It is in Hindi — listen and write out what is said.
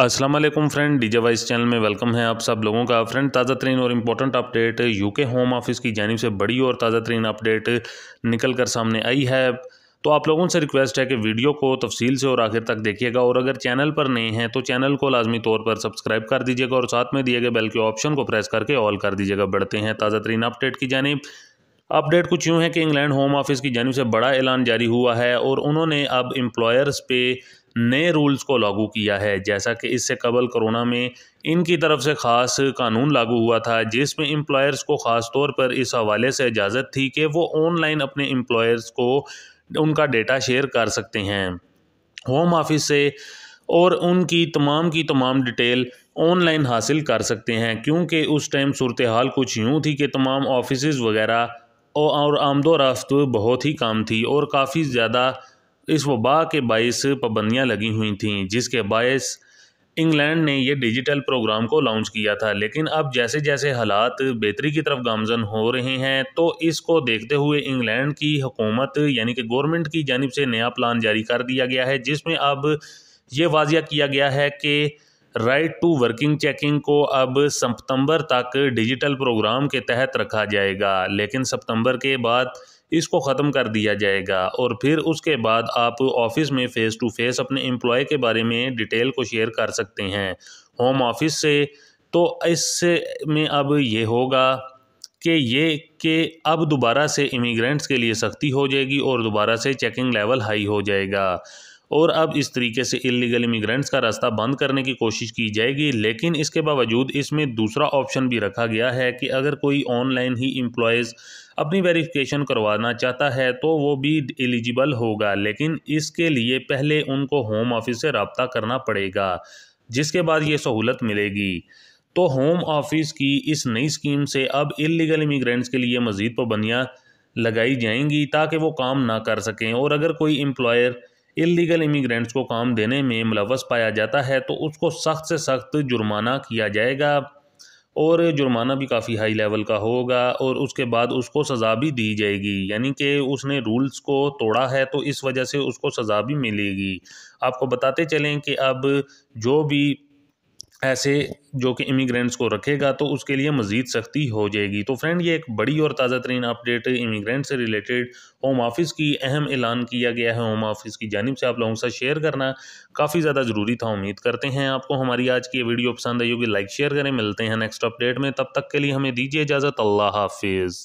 अस्सलाम वालेकुम फ्रेंड डीजे वाइस चैनल में वेलकम है आप सब लोगों का फ्रेंड ताज़ा तरीन और important update UK home office की जानब से बड़ी और ताज़ा तरीन अपडेट निकल कर सामने आई है तो आप लोगों से रिक्वेस्ट है कि वीडियो को तफसील से और आखिर तक देखिएगा और अगर चैनल पर नहीं है तो चैनल को लाजमी तौर पर सब्सक्राइब कर दीजिएगा और साथ में दिए गए बेल के ऑप्शन को प्रेस करके ऑल कर दीजिएगा बढ़ते हैं ताज़ा तरीन अपडेट की जानब अपडेट कुछ यूँ है कि इंग्लैंड होम ऑफिस की जानब से बड़ा ऐलान जारी हुआ है और उन्होंने अब एम्प्लॉयर्स पे नए रूल्स को लागू किया है जैसा कि इससे कबल कोरोना में इनकी तरफ से ख़ास कानून लागू हुआ था जिसमें एम्प्लॉयर्स को ख़ास तौर पर इस हवाले से इजाज़त थी कि वो ऑनलाइन अपने एम्प्लॉयर्स को उनका डेटा शेयर कर सकते हैं होम ऑफिस से और उनकी तमाम की तमाम डिटेल ऑनलाइन हासिल कर सकते हैं क्योंकि उस टाइम सूरत हाल कुछ यूँ थी कि तमाम ऑफिस वगैरह और आमदो बहुत ही काम थी और काफ़ी ज़्यादा इस वबा के बायस पाबंदियाँ लगी हुई थीं जिसके बायस इंग्लैंड ने यह डिजिटल प्रोग्राम को लॉन्च किया था लेकिन अब जैसे जैसे हालात बेहतरी की तरफ गामजन हो रहे हैं तो इसको देखते हुए इंग्लैंड की हुकूमत यानी कि गवर्नमेंट की जानब से नया प्लान जारी कर दिया गया है जिसमें अब ये वाजिया किया गया है कि राइट टू वर्किंग चेकिंग को अब सितंबर तक डिजिटल प्रोग्राम के तहत रखा जाएगा लेकिन सितंबर के बाद इसको ख़त्म कर दिया जाएगा और फिर उसके बाद आप ऑफिस में फ़ेस टू फेस अपने एम्प्लॉय के बारे में डिटेल को शेयर कर सकते हैं होम ऑफिस से तो इससे में अब ये होगा कि ये कि अब दोबारा से इमिग्रेंट्स के लिए सख्ती हो जाएगी और दोबारा से चेकिंग लेवल हाई हो जाएगा और अब इस तरीके से इलीगल इमिग्रेंट्स का रास्ता बंद करने की कोशिश की जाएगी लेकिन इसके बावजूद इसमें दूसरा ऑप्शन भी रखा गया है कि अगर कोई ऑनलाइन ही इम्प्लॉयज़ अपनी वेरिफिकेशन करवाना चाहता है तो वो भी एलिजिबल होगा लेकिन इसके लिए पहले उनको होम ऑफिस से रबता करना पड़ेगा जिसके बाद ये सहूलत मिलेगी तो होम ऑफिस की इस नई स्कीम से अब इलीगल इमिग्रेंट्स के लिए मज़ीद पाबंदियाँ लगाई जाएंगी ताकि वो काम ना कर सकें और अगर कोई एम्प्लॉयर इलीगल इमिग्रेंट्स को काम देने में मुलवस पाया जाता है तो उसको सख्त से सख्त जुर्माना किया जाएगा और जुर्माना भी काफ़ी हाई लेवल का होगा और उसके बाद उसको सज़ा भी दी जाएगी यानी कि उसने रूल्स को तोड़ा है तो इस वजह से उसको सज़ा भी मिलेगी आपको बताते चलें कि अब जो भी ऐसे जो कि इमिग्रेंट्स को रखेगा तो उसके लिए मज़ीद सख्ती हो जाएगी तो फ्रेंड ये एक बड़ी और ताज़ा तरीन अपडेट इमिग्रेंट से रिलेटेड होम ऑफिस की अहम ऐलान किया गया है होम ऑफिस की जानब से आप लोगों के साथ शेयर करना काफ़ी ज़्यादा ज़रूरी था उम्मीद करते हैं आपको हमारी आज की वीडियो पसंद आई होगी लाइक शेयर करें मिलते हैं नेक्स्ट अपडेट में तब तक के लिए हमें दीजिए इजाज़त अल्लाह हाफिज़